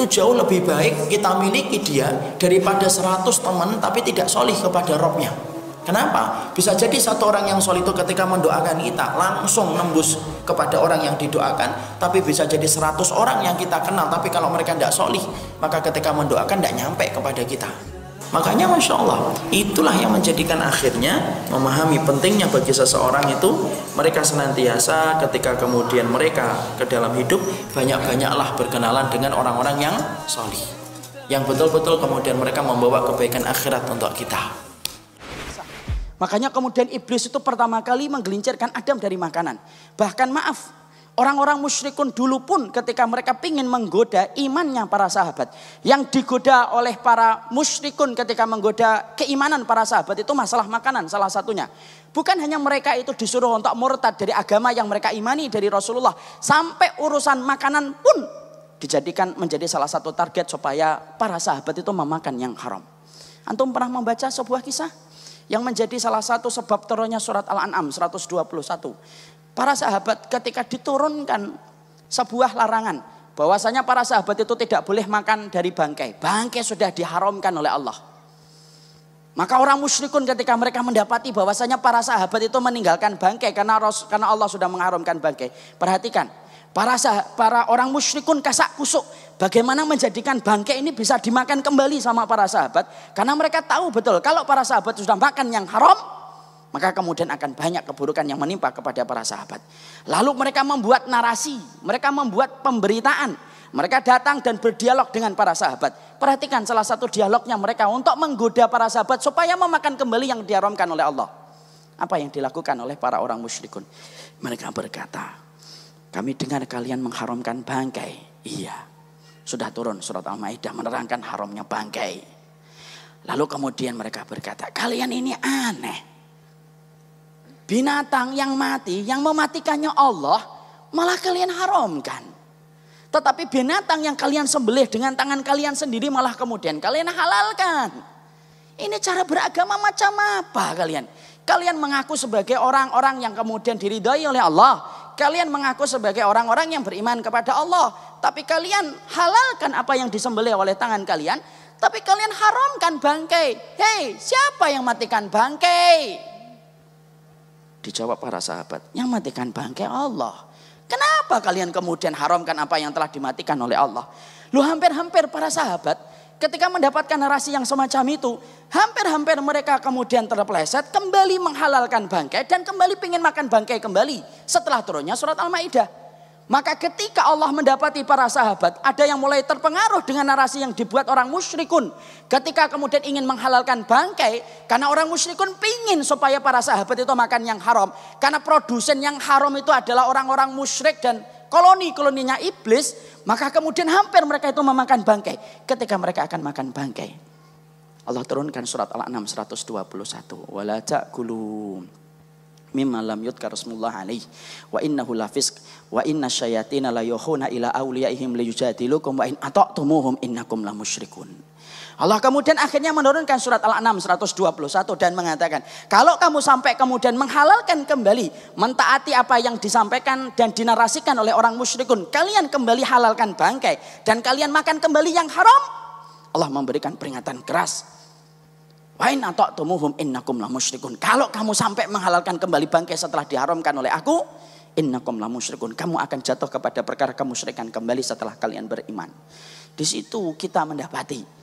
itu jauh lebih baik kita miliki dia daripada 100 teman tapi tidak solih kepada Robnya. Kenapa? Bisa jadi satu orang yang solih itu ketika mendoakan kita langsung nembus kepada orang yang didoakan tapi bisa jadi 100 orang yang kita kenal tapi kalau mereka tidak solih maka ketika mendoakan tidak nyampe kepada kita. Makanya Masya Allah, itulah yang menjadikan akhirnya memahami pentingnya bagi seseorang itu mereka senantiasa ketika kemudian mereka ke dalam hidup banyak-banyaklah berkenalan dengan orang-orang yang solih. Yang betul-betul kemudian mereka membawa kebaikan akhirat untuk kita. Makanya kemudian iblis itu pertama kali menggelincirkan Adam dari makanan. Bahkan maaf, Orang-orang musyrikun dulu pun ketika mereka ingin menggoda imannya para sahabat. Yang digoda oleh para musyrikun ketika menggoda keimanan para sahabat itu masalah makanan salah satunya. Bukan hanya mereka itu disuruh untuk murtad dari agama yang mereka imani dari Rasulullah. Sampai urusan makanan pun dijadikan menjadi salah satu target supaya para sahabat itu memakan yang haram. Antum pernah membaca sebuah kisah? yang menjadi salah satu sebab turunnya surat Al-An'am 121. Para sahabat ketika diturunkan sebuah larangan bahwasanya para sahabat itu tidak boleh makan dari bangkai. Bangkai sudah diharamkan oleh Allah. Maka orang musyrikun ketika mereka mendapati bahwasanya para sahabat itu meninggalkan bangkai karena karena Allah sudah mengharamkan bangkai. Perhatikan, para sah, para orang musyrikun kasak kusuk bagaimana menjadikan bangkai ini bisa dimakan kembali sama para sahabat karena mereka tahu betul kalau para sahabat sudah makan yang haram, maka kemudian akan banyak keburukan yang menimpa kepada para sahabat. Lalu mereka membuat narasi, mereka membuat pemberitaan. Mereka datang dan berdialog dengan para sahabat. Perhatikan salah satu dialognya mereka untuk menggoda para sahabat supaya memakan kembali yang diharamkan oleh Allah. Apa yang dilakukan oleh para orang musyrikun? Mereka berkata, kami dengar kalian mengharamkan bangkai. Iya, sudah turun surat Al-Ma'idah menerangkan haramnya bangkai. Lalu kemudian mereka berkata, kalian ini aneh binatang yang mati, yang mematikannya Allah, malah kalian haramkan. Tetapi binatang yang kalian sembelih dengan tangan kalian sendiri malah kemudian kalian halalkan. Ini cara beragama macam apa kalian? Kalian mengaku sebagai orang-orang yang kemudian diridhai oleh Allah. Kalian mengaku sebagai orang-orang yang beriman kepada Allah. Tapi kalian halalkan apa yang disembelih oleh tangan kalian. Tapi kalian haramkan bangkai. Hei, siapa yang matikan bangkai? Dijawab para sahabat, yang matikan bangkai Allah. Kenapa kalian kemudian haramkan apa yang telah dimatikan oleh Allah? Lu hampir-hampir para sahabat ketika mendapatkan narasi yang semacam itu, hampir-hampir mereka kemudian terpeleset, kembali menghalalkan bangkai dan kembali ingin makan bangkai kembali setelah turunnya surat Al-Maidah. Maka ketika Allah mendapati para sahabat, ada yang mulai terpengaruh dengan narasi yang dibuat orang musyrikun. Ketika kemudian ingin menghalalkan bangkai, karena orang musyrikun pingin supaya para sahabat itu makan yang haram. Karena produsen yang haram itu adalah orang-orang musyrik dan koloni-koloninya iblis. Maka kemudian hampir mereka itu memakan bangkai. Ketika mereka akan makan bangkai. Allah turunkan surat Al-An'am 121. Wala ta'kulum mimma lam yudkar smullah alaih wa innahu lafisq wa inna syayatina la yuhuna ila awliyaihim liyujadilukum wa in ato'tumuhum innakum la musyrikun Allah kemudian akhirnya menurunkan surat Al-An'am 121 dan mengatakan, kalau kamu sampai kemudian menghalalkan kembali, mentaati apa yang disampaikan dan dinarasikan oleh orang musyrikun, kalian kembali halalkan bangkai dan kalian makan kembali yang haram. Allah memberikan peringatan keras innakum Kalau kamu sampai menghalalkan kembali bangkai setelah diharamkan oleh aku, innakum Kamu akan jatuh kepada perkara kemusyrikan kembali setelah kalian beriman. Di situ kita mendapati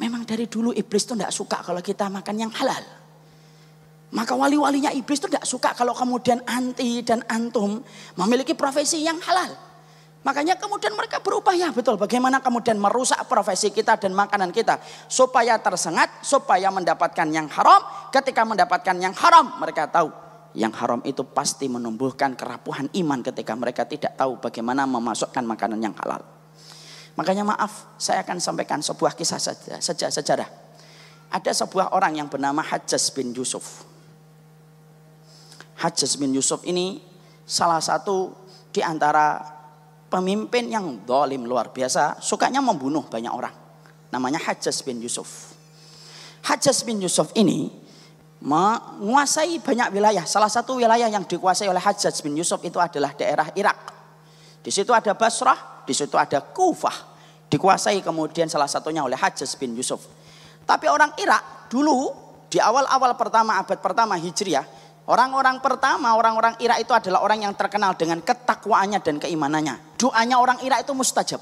memang dari dulu iblis itu tidak suka kalau kita makan yang halal. Maka wali-walinya iblis itu tidak suka kalau kemudian anti dan antum memiliki profesi yang halal. Makanya kemudian mereka berupaya betul bagaimana kemudian merusak profesi kita dan makanan kita supaya tersengat, supaya mendapatkan yang haram. Ketika mendapatkan yang haram, mereka tahu yang haram itu pasti menumbuhkan kerapuhan iman ketika mereka tidak tahu bagaimana memasukkan makanan yang halal. Makanya maaf, saya akan sampaikan sebuah kisah saja, sejarah, sejarah. Ada sebuah orang yang bernama Hajjaz bin Yusuf. Hajjaz bin Yusuf ini salah satu di antara Pemimpin yang dolim luar biasa, sukanya membunuh banyak orang. Namanya Hajjaj bin Yusuf. Hajjaj bin Yusuf ini menguasai banyak wilayah. Salah satu wilayah yang dikuasai oleh Hajjaj bin Yusuf itu adalah daerah Irak. Di situ ada Basrah, di situ ada Kufah. Dikuasai kemudian salah satunya oleh Hajjaj bin Yusuf. Tapi orang Irak dulu di awal-awal pertama abad pertama Hijriah Orang-orang pertama, orang-orang Irak itu adalah orang yang terkenal dengan ketakwaannya dan keimanannya. Doanya orang Irak itu mustajab.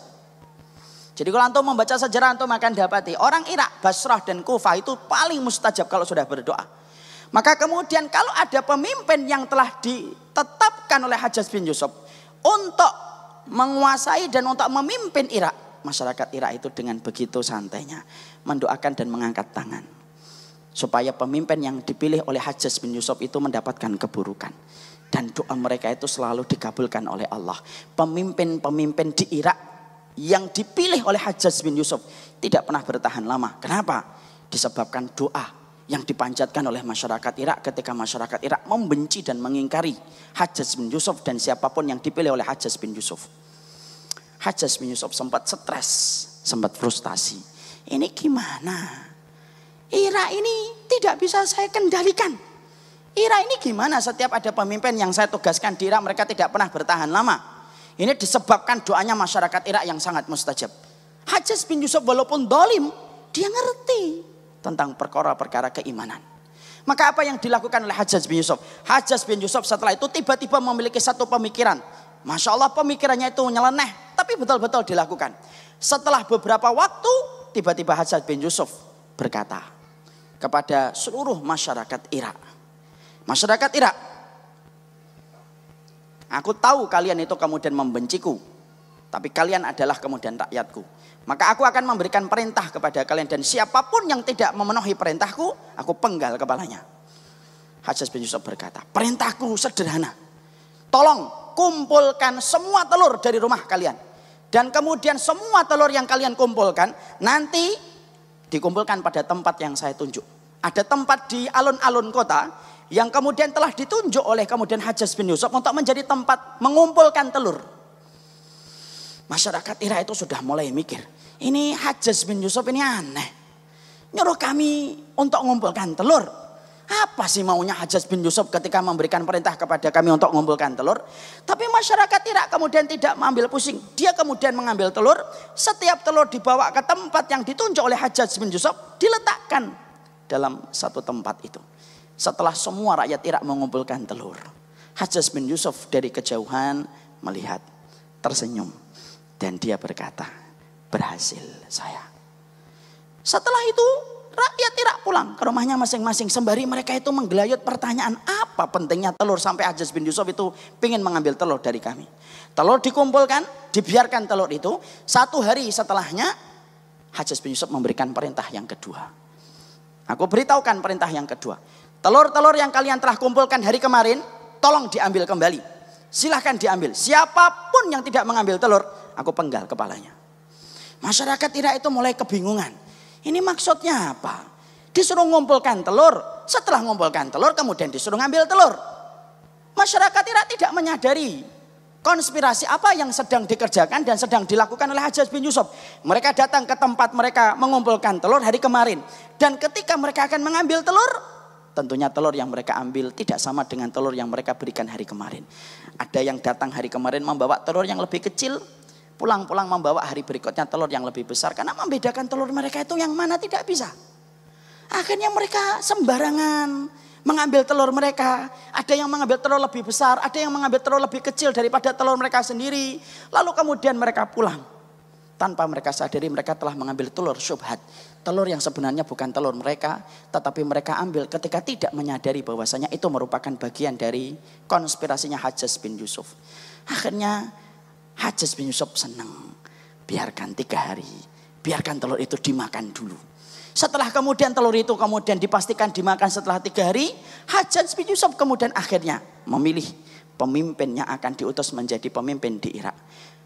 Jadi kalau antum membaca sejarah antum akan dapati orang Irak, Basrah dan Kufah itu paling mustajab kalau sudah berdoa. Maka kemudian kalau ada pemimpin yang telah ditetapkan oleh Hajjaj bin Yusuf untuk menguasai dan untuk memimpin Irak, masyarakat Irak itu dengan begitu santainya mendoakan dan mengangkat tangan supaya pemimpin yang dipilih oleh Hajjaj bin Yusuf itu mendapatkan keburukan. Dan doa mereka itu selalu dikabulkan oleh Allah. Pemimpin-pemimpin di Irak yang dipilih oleh Hajjaj bin Yusuf tidak pernah bertahan lama. Kenapa? Disebabkan doa yang dipanjatkan oleh masyarakat Irak ketika masyarakat Irak membenci dan mengingkari Hajjaj bin Yusuf dan siapapun yang dipilih oleh Hajjaj bin Yusuf. Hajjaj bin Yusuf sempat stres, sempat frustasi. Ini gimana? Ira ini tidak bisa saya kendalikan. Ira ini gimana setiap ada pemimpin yang saya tugaskan di Ira mereka tidak pernah bertahan lama. Ini disebabkan doanya masyarakat Ira yang sangat mustajab. Hajjaj bin Yusuf walaupun dolim, dia ngerti tentang perkara-perkara keimanan. Maka apa yang dilakukan oleh Hajjaj bin Yusuf? Hajjaj bin Yusuf setelah itu tiba-tiba memiliki satu pemikiran. Masya Allah pemikirannya itu nyeleneh, tapi betul-betul dilakukan. Setelah beberapa waktu, tiba-tiba Hajjaj bin Yusuf berkata, kepada seluruh masyarakat Irak. Masyarakat Irak, aku tahu kalian itu kemudian membenciku, tapi kalian adalah kemudian rakyatku. Maka aku akan memberikan perintah kepada kalian dan siapapun yang tidak memenuhi perintahku, aku penggal kepalanya. Hajjaj bin Yusuf berkata, perintahku sederhana. Tolong kumpulkan semua telur dari rumah kalian. Dan kemudian semua telur yang kalian kumpulkan nanti dikumpulkan pada tempat yang saya tunjuk. Ada tempat di alun-alun kota yang kemudian telah ditunjuk oleh kemudian Hajjaj bin Yusuf untuk menjadi tempat mengumpulkan telur. Masyarakat Irak itu sudah mulai mikir, ini Hajjaj bin Yusuf ini aneh. Nyuruh kami untuk mengumpulkan telur, apa sih maunya Hajjaj bin Yusuf ketika memberikan perintah kepada kami untuk mengumpulkan telur? Tapi masyarakat Irak kemudian tidak mengambil pusing. Dia kemudian mengambil telur, setiap telur dibawa ke tempat yang ditunjuk oleh Hajjaj bin Yusuf, diletakkan dalam satu tempat itu. Setelah semua rakyat Irak mengumpulkan telur, Hajjaj bin Yusuf dari kejauhan melihat, tersenyum. Dan dia berkata, berhasil saya. Setelah itu rakyat pulang ke rumahnya masing-masing. Sembari mereka itu menggelayut pertanyaan apa pentingnya telur. Sampai Ajaz bin Yusuf itu ingin mengambil telur dari kami. Telur dikumpulkan, dibiarkan telur itu. Satu hari setelahnya Hajas bin Yusuf memberikan perintah yang kedua. Aku beritahukan perintah yang kedua. Telur-telur yang kalian telah kumpulkan hari kemarin, tolong diambil kembali. Silahkan diambil. Siapapun yang tidak mengambil telur, aku penggal kepalanya. Masyarakat tidak itu mulai kebingungan. Ini maksudnya apa? Disuruh ngumpulkan telur. Setelah ngumpulkan telur kemudian disuruh ngambil telur. Masyarakat Irak tidak menyadari konspirasi apa yang sedang dikerjakan dan sedang dilakukan oleh Hajjaj bin Yusuf. Mereka datang ke tempat mereka mengumpulkan telur hari kemarin. Dan ketika mereka akan mengambil telur, tentunya telur yang mereka ambil tidak sama dengan telur yang mereka berikan hari kemarin. Ada yang datang hari kemarin membawa telur yang lebih kecil, pulang-pulang membawa hari berikutnya telur yang lebih besar. Karena membedakan telur mereka itu yang mana tidak bisa. Akhirnya mereka sembarangan mengambil telur mereka. Ada yang mengambil telur lebih besar, ada yang mengambil telur lebih kecil daripada telur mereka sendiri. Lalu kemudian mereka pulang. Tanpa mereka sadari mereka telah mengambil telur syubhat. Telur yang sebenarnya bukan telur mereka, tetapi mereka ambil ketika tidak menyadari bahwasanya itu merupakan bagian dari konspirasinya Hajjaj bin Yusuf. Akhirnya Hajjaj bin Yusuf senang. Biarkan tiga hari, biarkan telur itu dimakan dulu. Setelah kemudian telur itu kemudian dipastikan dimakan setelah tiga hari, Hajat bin Yusuf kemudian akhirnya memilih pemimpin yang akan diutus menjadi pemimpin di Irak.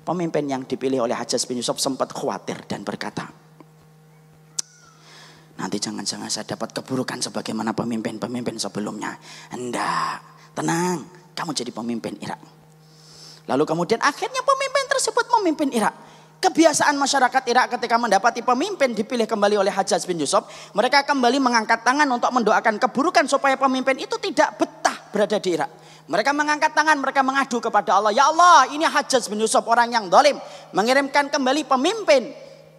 Pemimpin yang dipilih oleh Hajat bin Yusuf sempat khawatir dan berkata, nanti jangan-jangan saya dapat keburukan sebagaimana pemimpin-pemimpin sebelumnya. Enggak, tenang, kamu jadi pemimpin Irak. Lalu kemudian akhirnya pemimpin tersebut memimpin Irak. Kebiasaan masyarakat Irak ketika mendapati pemimpin dipilih kembali oleh Hajjaj bin Yusuf, mereka kembali mengangkat tangan untuk mendoakan keburukan supaya pemimpin itu tidak betah berada di Irak. Mereka mengangkat tangan, mereka mengadu kepada Allah. Ya Allah, ini Hajjaj bin Yusuf orang yang dolim. Mengirimkan kembali pemimpin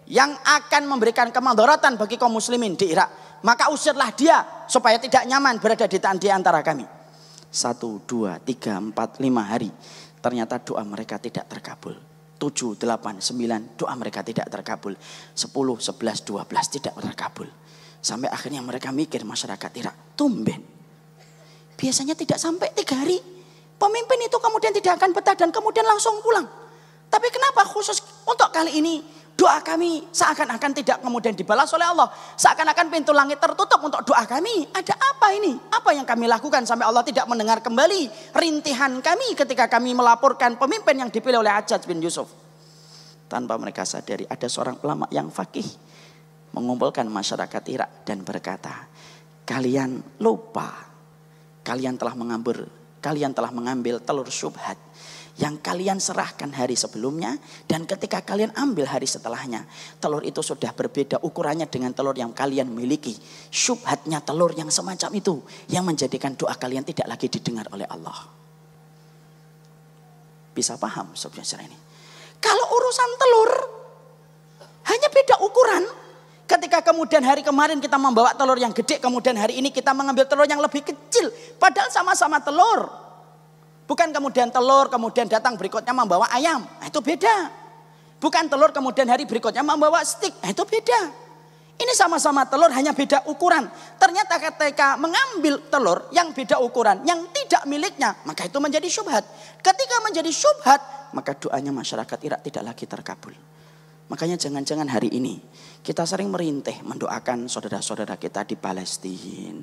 yang akan memberikan kemadorotan bagi kaum muslimin di Irak. Maka usirlah dia supaya tidak nyaman berada di, di antara kami. Satu, dua, tiga, empat, lima hari. Ternyata doa mereka tidak terkabul. 7, 8, 9 doa mereka tidak terkabul. 10, 11, 12 tidak terkabul. Sampai akhirnya mereka mikir masyarakat tidak tumben. Biasanya tidak sampai tiga hari. Pemimpin itu kemudian tidak akan betah dan kemudian langsung pulang. Tapi kenapa khusus untuk kali ini Doa kami seakan-akan tidak kemudian dibalas oleh Allah. Seakan-akan pintu langit tertutup untuk doa kami. Ada apa ini? Apa yang kami lakukan sampai Allah tidak mendengar kembali rintihan kami ketika kami melaporkan pemimpin yang dipilih oleh Hajjaj bin Yusuf. Tanpa mereka sadari ada seorang ulama yang fakih mengumpulkan masyarakat Irak dan berkata, "Kalian lupa. Kalian telah mengambil, kalian telah mengambil telur syubhat yang kalian serahkan hari sebelumnya dan ketika kalian ambil hari setelahnya telur itu sudah berbeda ukurannya dengan telur yang kalian miliki syubhatnya telur yang semacam itu yang menjadikan doa kalian tidak lagi didengar oleh Allah bisa paham saudara ini kalau urusan telur hanya beda ukuran ketika kemudian hari kemarin kita membawa telur yang gede kemudian hari ini kita mengambil telur yang lebih kecil padahal sama-sama telur Bukan kemudian telur, kemudian datang berikutnya membawa ayam. Nah, itu beda. Bukan telur, kemudian hari berikutnya membawa stik. Nah, itu beda. Ini sama-sama telur hanya beda ukuran. Ternyata ketika mengambil telur yang beda ukuran, yang tidak miliknya, maka itu menjadi syubhat. Ketika menjadi syubhat, maka doanya masyarakat Irak tidak lagi terkabul. Makanya jangan-jangan hari ini kita sering merintih mendoakan saudara-saudara kita di Palestina,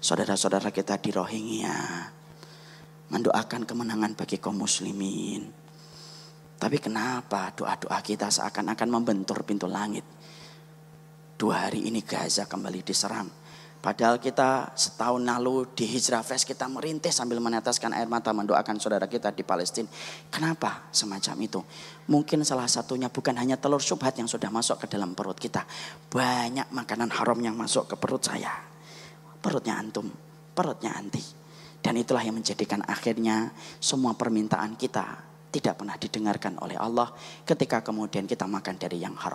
saudara-saudara kita di Rohingya, mendoakan kemenangan bagi kaum muslimin. Tapi kenapa doa-doa kita seakan-akan membentur pintu langit? Dua hari ini Gaza kembali diserang. Padahal kita setahun lalu di Hijrah Fest kita merintih sambil meneteskan air mata mendoakan saudara kita di Palestina. Kenapa semacam itu? Mungkin salah satunya bukan hanya telur subhat yang sudah masuk ke dalam perut kita. Banyak makanan haram yang masuk ke perut saya. Perutnya antum, perutnya anti dan itulah yang menjadikan akhirnya semua permintaan kita tidak pernah didengarkan oleh Allah ketika kemudian kita makan dari yang haram.